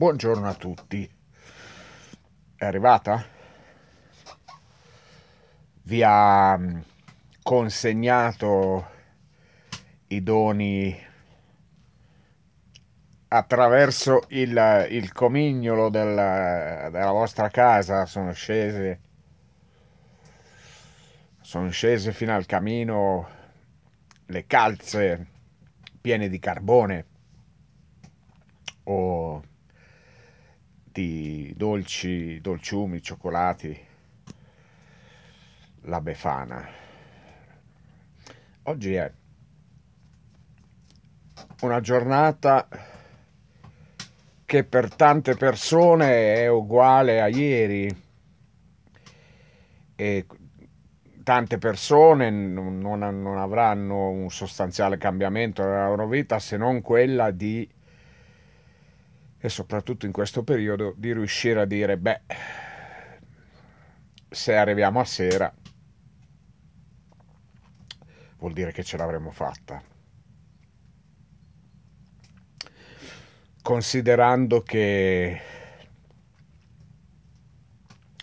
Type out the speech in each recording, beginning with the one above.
Buongiorno a tutti. È arrivata? Vi ha mm, consegnato i doni attraverso il, il comignolo del, della vostra casa. Sono scese. Sono scese fino al camino le calze piene di carbone o tanti dolci, dolciumi, cioccolati, la befana. Oggi è una giornata che per tante persone è uguale a ieri e tante persone non, non avranno un sostanziale cambiamento nella loro vita se non quella di e soprattutto in questo periodo di riuscire a dire beh se arriviamo a sera vuol dire che ce l'avremo fatta considerando che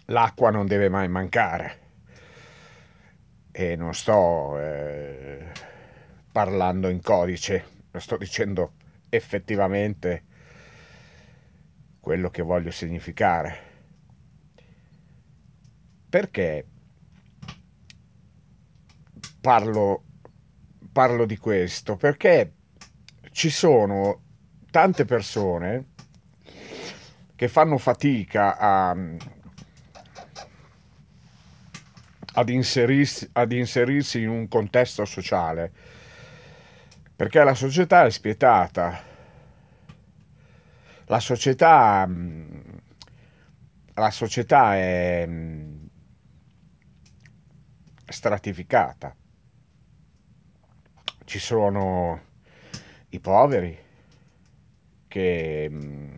l'acqua non deve mai mancare e non sto eh, parlando in codice sto dicendo effettivamente quello che voglio significare. Perché parlo, parlo di questo? Perché ci sono tante persone che fanno fatica a, ad inserirsi, ad inserirsi in un contesto sociale, perché la società è spietata la società, mm, la società è mm, stratificata. Ci sono i poveri che mm,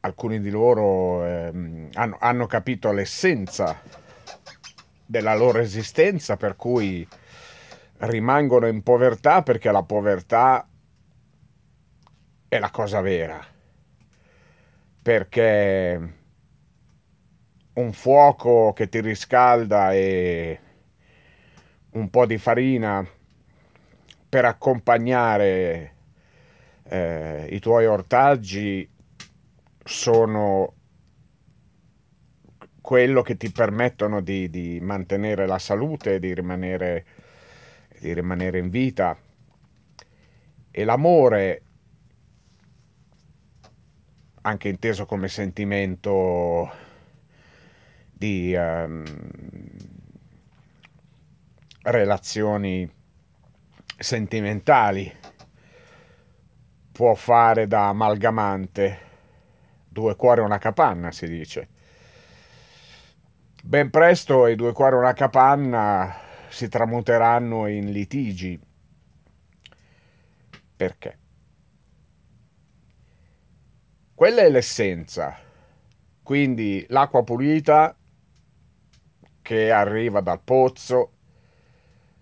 alcuni di loro eh, hanno, hanno, capito l'essenza della loro esistenza, per cui rimangono in povertà perché la povertà è la cosa vera, perché un fuoco che ti riscalda e un po' di farina per accompagnare eh, i tuoi ortaggi sono quello che ti permettono di, di mantenere la salute, di rimanere, di rimanere in vita. E l'amore anche inteso come sentimento di um, relazioni sentimentali, può fare da amalgamante, due cuori e una capanna si dice. Ben presto i due cuori e una capanna si tramuteranno in litigi. Perché? Quella è l'essenza. Quindi l'acqua pulita che arriva dal pozzo,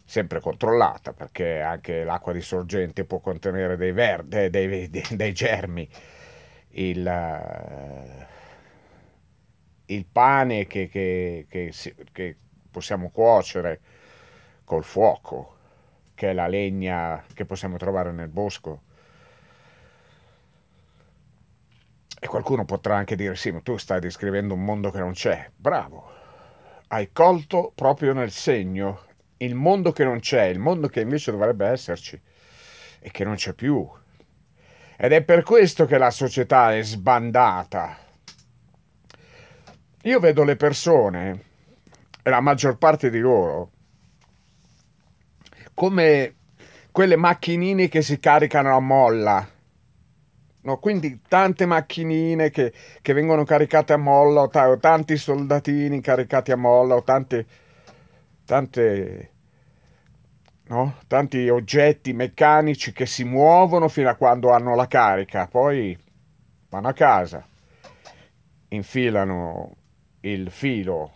sempre controllata, perché anche l'acqua di sorgente può contenere dei, verde, dei, dei, dei germi. Il, eh, il pane che, che, che, che, possiamo cuocere col fuoco, che è la legna che possiamo trovare nel bosco, Qualcuno potrà anche dire sì, ma tu stai descrivendo un mondo che non c'è. Bravo, hai colto proprio nel segno il mondo che non c'è, il mondo che invece dovrebbe esserci e che non c'è più. Ed è per questo che la società è sbandata. Io vedo le persone, e la maggior parte di loro, come quelle macchinine che si caricano a molla No, quindi tante macchinine che, che, vengono caricate a molla, o, t- o tanti soldatini caricati a molla, o tante, tante, no? tanti oggetti meccanici che si muovono fino a quando hanno la carica, poi vanno a casa, infilano il filo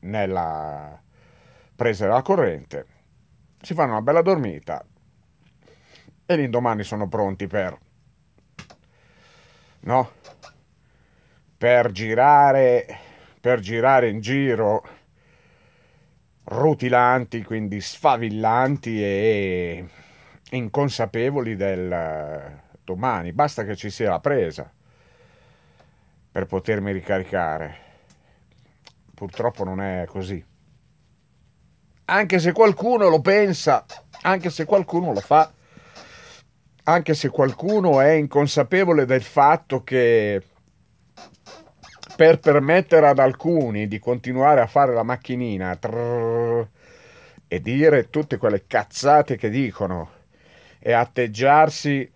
nella presa della corrente, si fanno una bella dormita e l'indomani sono pronti per no? Per girare, per girare in giro rutilanti, quindi sfavillanti e inconsapevoli del eh, domani. Basta che ci sia la presa per potermi ricaricare. Purtroppo non è così. Anche se qualcuno lo pensa, anche se qualcuno lo fa anche se qualcuno è inconsapevole del fatto che per permettere ad alcuni di continuare a fare la macchinina trrr, e dire tutte quelle cazzate che dicono e atteggiarsi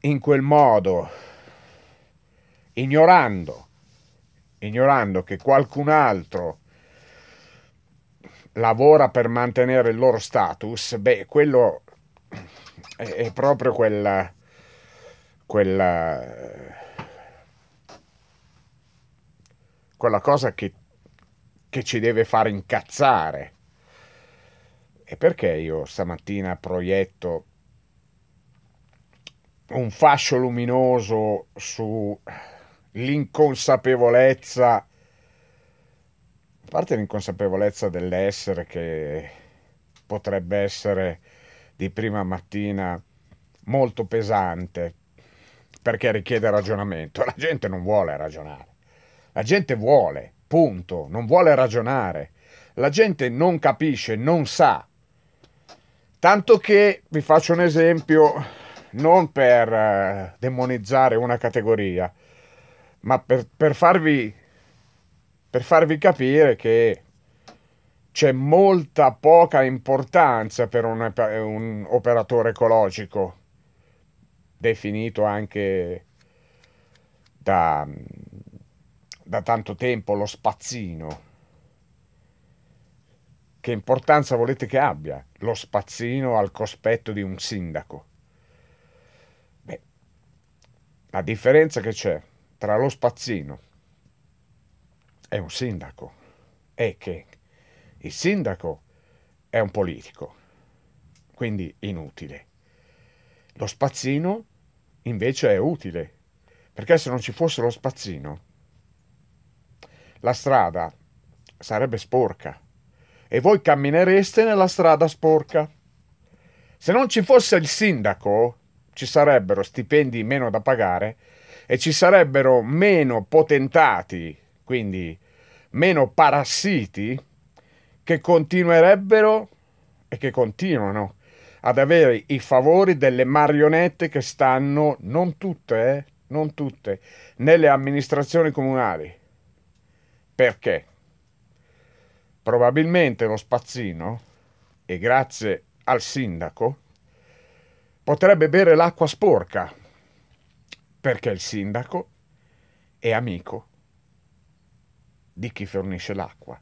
in quel modo, ignorando, ignorando che qualcun altro lavora per mantenere il loro status, beh, quello è, è proprio quella, quella, quella cosa che, che ci deve far incazzare. E perché io stamattina proietto un fascio luminoso sull'inconsapevolezza, a parte l'inconsapevolezza dell'essere che potrebbe essere di prima mattina molto pesante perché richiede ragionamento. La gente non vuole ragionare. La gente vuole, punto, non vuole ragionare. La gente non capisce, non sa. Tanto che vi faccio un esempio non per eh, demonizzare una categoria, ma per, per, farvi, per farvi capire che c'è molta poca importanza per un, un operatore ecologico, definito anche da, da tanto tempo lo spazzino. Che importanza volete che abbia lo spazzino al cospetto di un sindaco? Beh, la differenza che c'è tra lo spazzino e un sindaco è che il sindaco è un politico, quindi inutile. Lo spazzino invece è utile, perché se non ci fosse lo spazzino, la strada sarebbe sporca e voi camminereste nella strada sporca. Se non ci fosse il sindaco, ci sarebbero stipendi meno da pagare e ci sarebbero meno potentati, quindi meno parassiti che continuerebbero e che continuano ad avere i favori delle marionette che stanno, non tutte, eh, non tutte, nelle amministrazioni comunali. Perché? Probabilmente lo spazzino, e grazie al sindaco, potrebbe bere l'acqua sporca, perché il sindaco è amico di chi fornisce l'acqua.